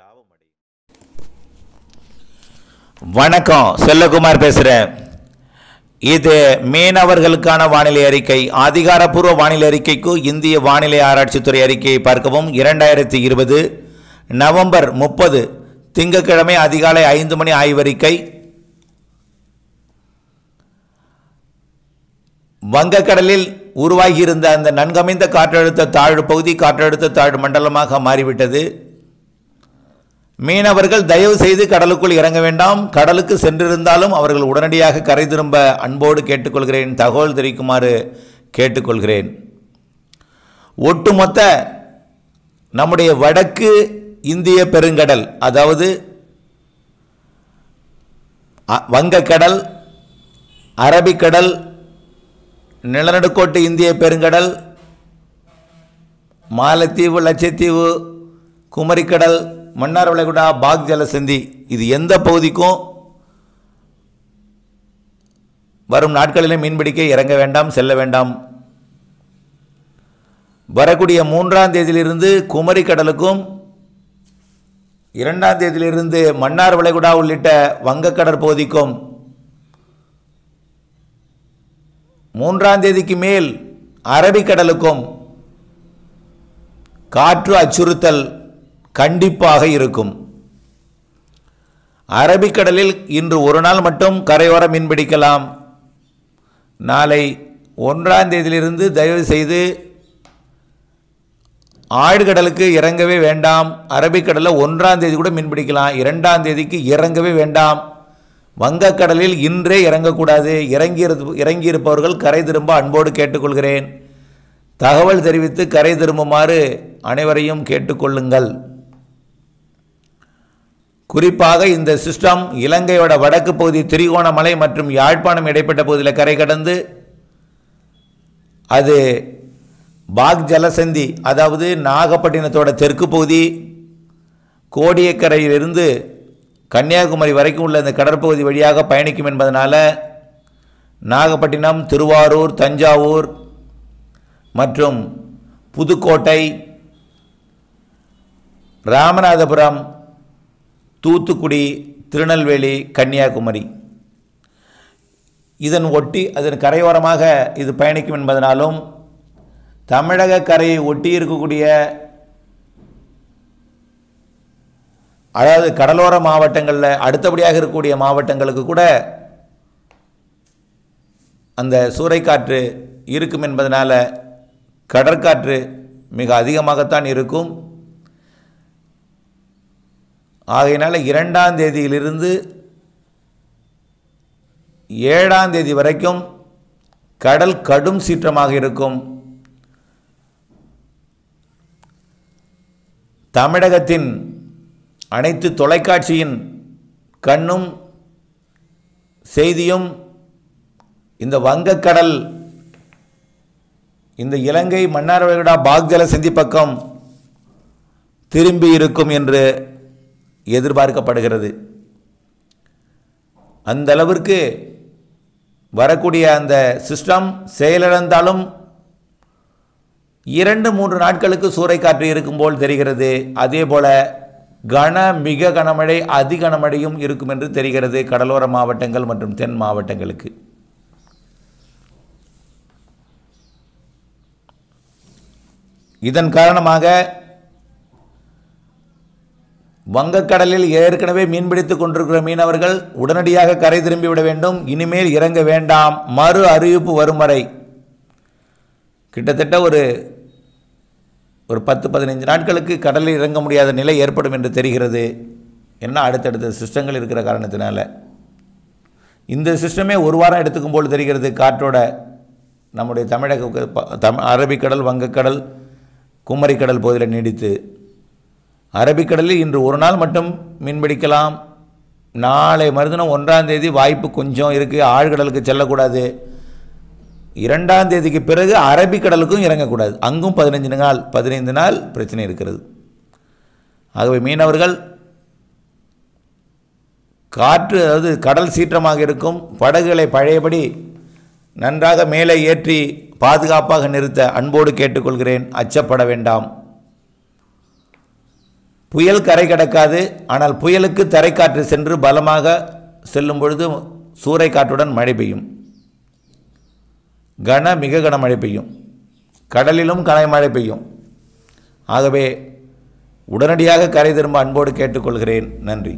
லாபம் அடையும் வணக்கம் செல்லகுமார் பேசுகிறேன் இது மீனவர்களுக்கான வானிலை அறிக்கை அதிகாரப்பூர்வ வானிலை அறிக்கைக்கு இந்திய வானிலை ஆராய்ச்சித்துறை அறிக்கையை பார்க்கவும் இரண்டாயிரத்தி இருபது நவம்பர் முப்பது திங்கட்கிழமை அதிகாலை ஐந்து மணி ஆய்வறிக்கை வங்கக்கடலில் உருவாகியிருந்த அந்த நன்கமைந்த காற்றழுத்த தாழ்வு பகுதி காற்றழுத்த தாழ்வு மண்டலமாக மாறிவிட்டது மீனவர்கள் தயவு செய்து கடலுக்குள் இறங்க வேண்டாம் கடலுக்கு சென்றிருந்தாலும் அவர்கள் உடனடியாக கரை திரும்ப அன்போடு கேட்டுக்கொள்கிறேன் தகவல் தெரிவிக்குமாறு கேட்டுக்கொள்கிறேன் ஒட்டுமொத்த நம்முடைய வடக்கு இந்திய பெருங்கடல் அதாவது வங்கக்கடல் அரபிக்கடல் நிலநடுக்கோட்டு இந்திய பெருங்கடல் மாலத்தீவு லட்சத்தீவு குமரிக்கடல் மன்னார் வளைகுடா பாக் ஜலசந்தி இது எந்த பகுதிக்கும் வரும் நாட்களிலும் மீன்பிடிக்க இறங்க வேண்டாம் செல்ல வேண்டாம் வரக்கூடிய மூன்றாம் தேதியிலிருந்து குமரி கடலுக்கும் இரண்டாம் தேதியிலிருந்து மன்னார் வளைகுடா உள்ளிட்ட பகுதிக்கும் மூன்றாம் தேதிக்கு மேல் அரபிக்கடலுக்கும் காற்று அச்சுறுத்தல் கண்டிப்பாக இருக்கும் அரபிக்கடலில் இன்று ஒரு நாள் மட்டும் கரையோரம் மீன்பிடிக்கலாம் நாளை ஒன்றாம் தேதியிலிருந்து தயவு செய்து ஆழ்கடலுக்கு இறங்கவே வேண்டாம் அரபிக்கடலில் ஒன்றாம் தேதி கூட மீன்பிடிக்கலாம் இரண்டாம் தேதிக்கு இறங்கவே வேண்டாம் வங்கக்கடலில் இன்றே இறங்கக்கூடாது இறங்கியிரு இறங்கியிருப்பவர்கள் கரை திரும்ப அன்போடு கேட்டுக்கொள்கிறேன் தகவல் தெரிவித்து கரை திரும்புமாறு அனைவரையும் கேட்டுக்கொள்ளுங்கள் குறிப்பாக இந்த சிஸ்டம் இலங்கையோட வடக்கு பகுதி திரிகோணமலை மற்றும் யாழ்ப்பாணம் இடைப்பட்ட பகுதியில் கரை கடந்து அது பாக் ஜலசந்தி அதாவது நாகப்பட்டினத்தோட தெற்கு பகுதி கோடியக்கரையிலிருந்து கன்னியாகுமரி வரைக்கும் உள்ள இந்த கடற்பகுதி வழியாக பயணிக்கும் என்பதனால் நாகப்பட்டினம் திருவாரூர் தஞ்சாவூர் மற்றும் புதுக்கோட்டை ராமநாதபுரம் தூத்துக்குடி திருநெல்வேலி கன்னியாகுமரி இதன் ஒட்டி அதன் கரையோரமாக இது பயணிக்கும் என்பதனாலும் தமிழக கரையை ஒட்டி இருக்கக்கூடிய அதாவது கடலோர மாவட்டங்களில் அடுத்தபடியாக இருக்கக்கூடிய மாவட்டங்களுக்கு கூட அந்த சூறைக்காற்று இருக்கும் என்பதனால் கடற்காற்று மிக அதிகமாகத்தான் இருக்கும் ஆகையினால் இரண்டாம் தேதியிலிருந்து ஏழாம் தேதி வரைக்கும் கடல் கடும் சீற்றமாக இருக்கும் தமிழகத்தின் அனைத்து தொலைக்காட்சியின் கண்ணும் செய்தியும் இந்த வங்கக்கடல் இந்த இலங்கை மன்னார் வளைகுடா பாக்ஜல சந்திப்பக்கம் திரும்பி இருக்கும் என்று எதிர்பார்க்கப்படுகிறது அந்த அளவிற்கு வரக்கூடிய அந்த சிஸ்டம் செயலிழந்தாலும் இரண்டு மூன்று நாட்களுக்கு சூறைக்காற்று இருக்கும் போல் தெரிகிறது அதே போல் கன மிக கனமழை அதி கனமழையும் இருக்கும் என்று தெரிகிறது கடலோர மாவட்டங்கள் மற்றும் தென் மாவட்டங்களுக்கு இதன் காரணமாக வங்கக்கடலில் ஏற்கனவே மீன்பிடித்துக் கொண்டிருக்கிற மீனவர்கள் உடனடியாக கரை திரும்பிவிட வேண்டும் இனிமேல் இறங்க வேண்டாம் மறு அறிவிப்பு வரும் வரை கிட்டத்தட்ட ஒரு ஒரு பத்து பதினைஞ்சு நாட்களுக்கு கடலில் இறங்க முடியாத நிலை ஏற்படும் என்று தெரிகிறது என்ன அடுத்தடுத்த சிஸ்டங்கள் இருக்கிற காரணத்தினால இந்த சிஸ்டமே ஒரு வாரம் எடுத்துக்கும் போல் தெரிகிறது காற்றோட நம்முடைய தமிழக தம் அரபிக்கடல் வங்கக்கடல் குமரிக்கடல் பகுதியில் நீடித்து அரபிக்கடலில் இன்று ஒரு நாள் மட்டும் மீன்பிடிக்கலாம் நாளை மறுதினம் ஒன்றாம் தேதி வாய்ப்பு கொஞ்சம் இருக்குது ஆழ்கடலுக்கு செல்லக்கூடாது இரண்டாம் தேதிக்கு பிறகு அரபிக்கடலுக்கும் இறங்கக்கூடாது அங்கும் பதினஞ்சு நாள் பதினைந்து நாள் பிரச்சனை இருக்கிறது ஆகவே மீனவர்கள் காற்று அதாவது கடல் சீற்றமாக இருக்கும் படகுகளை பழையபடி நன்றாக மேலே ஏற்றி பாதுகாப்பாக நிறுத்த அன்போடு கேட்டுக்கொள்கிறேன் அச்சப்பட வேண்டாம் புயல் கரை கடக்காது ஆனால் புயலுக்கு தரைக்காற்று சென்று பலமாக செல்லும் பொழுது காற்றுடன் மழை பெய்யும் கன மிக கன மழை பெய்யும் கடலிலும் மழை பெய்யும் ஆகவே உடனடியாக கரை திரும்ப அன்போடு கேட்டுக்கொள்கிறேன் நன்றி